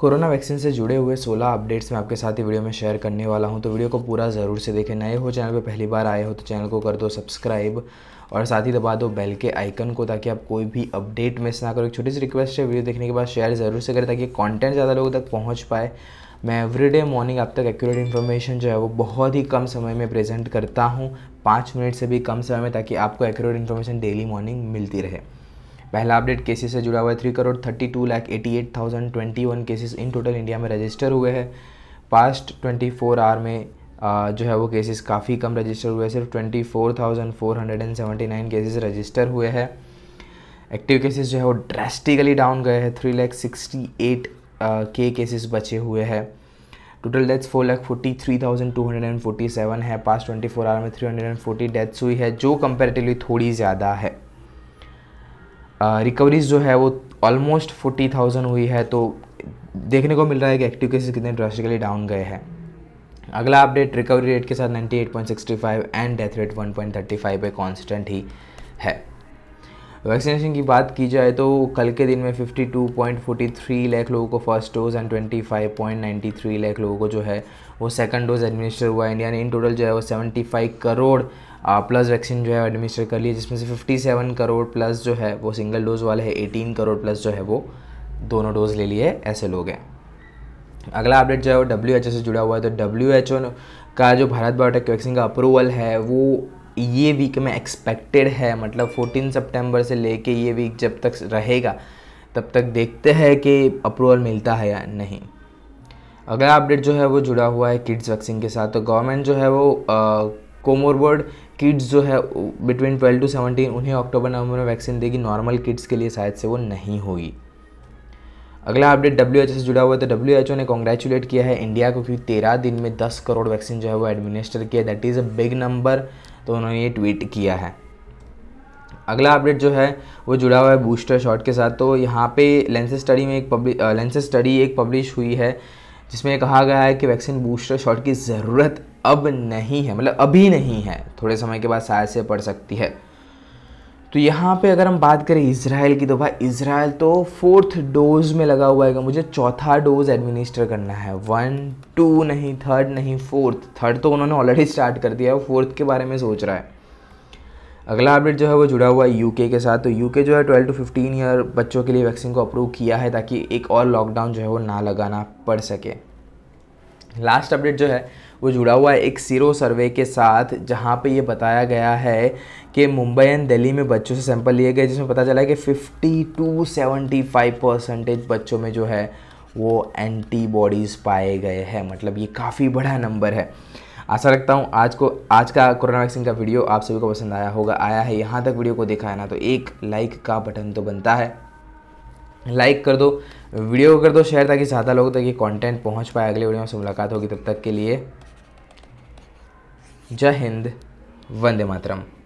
corona vaccine से जुड़े हुए 16 अपडेट्स मैं आपके साथ ही वीडियो में शेयर करने वाला हूं तो वीडियो को पूरा ज़रूर से देखें नए हो चैनल पर पहली बार आए हो तो चैनल को कर दो सब्सक्राइब और साथ ही दबा दो बेल के आइकन को ताकि आप कोई भी अपडेट मिस ना करो एक छोटी सी रिक्वेस्ट है वीडियो देखने के बाद शेयर ज़रूर से करें ताकि कॉन्टेंट ज़्यादा लोगों तक पहुँच पाए मैं एवरीडे मॉर्निंग आप तक एक्यूरेट इन्फॉर्मेशन जो है वो बहुत ही कम समय में प्रेजेंट करता हूँ पाँच मिनट से भी कम समय में ताकि आपको एक्यूरेट इन्फॉर्मेशन डेली मॉर्निंग मिलती रहे पहला अपडेट केसेस से जुड़ा हुआ है three crore thirty two lakh eighty eight thousand twenty one cases in total India में रजिस्टर हुए हैं पास्ट ट्वेंटी फोर आवर में आ, जो है वो केसेस काफ़ी कम रजिस्टर हुए सिर्फ twenty four thousand four hundred and seventy nine cases register हुए हैं एक्टिव केसेस जो है वो ड्रेस्टिकली डाउन गए हैं three lakh sixty eight K cases बचे हुए हैं total deaths four lakh forty three thousand two hundred and forty seven है पास ट्वेंटी फोर आवर में three hundred and forty deaths हुई है जो कंपेरेटिवली थोड़ी ज़्यादा है रिकवरीज जो है वो ऑलमोस्ट फोर्टी थाउजेंड हुई है तो देखने को मिल रहा है कि एक्टिव केसेस कितने ड्रास्टिकली डाउन गए हैं अगला अपडेट रिकवरी रेट के साथ five and death rate five पे कॉन्स्टेंट ही है वैक्सीनेशन की बात की जाए तो कल के दिन में 52.43 लाख लोगों को फर्स्ट डोज एंड 25.93 लाख लोगों को जो है वो सेकंड डोज एडमिनिस्टर हुआ है इंडिया ने इन टोटल जो है वो 75 करोड़ प्लस वैक्सीन जो है एडमिनिस्टर कर लिया जिसमें से 57 करोड़ प्लस जो है वो सिंगल डोज वाले है एटीन करोड़ प्लस जो है वो दोनों डोज ले लिए ऐसे लोग हैं अगला अपडेट जो है वो डब्ल्यू से जुड़ा हुआ है तो डब्ल्यू का जो भारत बायोटेक वैक्सीन का अप्रूवल है वो ये वीक में एक्सपेक्टेड है मतलब 14 सितंबर से लेके ये वीक जब तक रहेगा तब तक देखते हैं कि अप्रूवल मिलता है या नहीं अगला अपडेट जो है वो जुड़ा हुआ है किड्स वैक्सीन के साथ तो गवर्नमेंट जो है वो कोमोरबर्ड किड्स जो है बिटवीन 12 टू 17 उन्हें अक्टूबर नवंबर में वैक्सीन देगी नॉर्मल किड्स के लिए शायद से वो नहीं होगी अगला अपडेट डब्ल्यू से जुड़ा हुआ है तो डब्ल्यू ने कॉन्ग्रेचुलेट किया है इंडिया को क्योंकि तेरह दिन में दस करोड़ वैक्सीन जो है वो एडमिनिस्टर किया that is a big number तो उन्होंने ये ट्वीट किया है अगला अपडेट जो है वो जुड़ा हुआ है बूस्टर शॉट के साथ तो यहाँ पे लेंसेज स्टडी में एक पब्लिश लेंसेज स्टडी एक पब्लिश हुई है जिसमें कहा गया है कि वैक्सीन बूस्टर शॉट की ज़रूरत अब नहीं है मतलब अभी नहीं है थोड़े समय के बाद शायद से पड़ सकती है तो यहाँ पे अगर हम बात करें इसराइल की तो भाई इसराइल तो फोर्थ डोज में लगा हुआ है मुझे चौथा डोज एडमिनिस्टर करना है वन टू नहीं थर्ड नहीं फोर्थ थर्ड तो उन्होंने ऑलरेडी स्टार्ट कर दिया है फोर्थ के बारे में सोच रहा है अगला अपडेट जो है वो जुड़ा हुआ है यूके के साथ तो यूके जो है ट्वेल्व टू फिफ्टीन ईयर बच्चों के लिए वैक्सीन को अप्रूव किया है ताकि एक और लॉकडाउन जो है वो ना लगाना पड़ सके लास्ट अपडेट जो है वो जुड़ा हुआ है एक सीरो सर्वे के साथ जहाँ पे ये बताया गया है कि मुंबई एंड दिल्ली में बच्चों से सैंपल लिए गए जिसमें पता चला कि fifty to seventy five percentage बच्चों में जो है वो एंटीबॉडीज़ पाए गए हैं मतलब ये काफ़ी बड़ा नंबर है आशा रखता हूँ आज को आज का कोरोना वैक्सीन का वीडियो आप सभी को पसंद आया होगा आया है यहाँ तक वीडियो को देखा है ना तो एक लाइक का बटन तो बनता है लाइक कर दो वीडियो को कर दो शेयर ताकि ज़्यादा लोगों तक ये कंटेंट पहुँच पाए अगले वीडियो में से मुलाकात होगी तब तक के लिए जय हिंद वंदे मातरम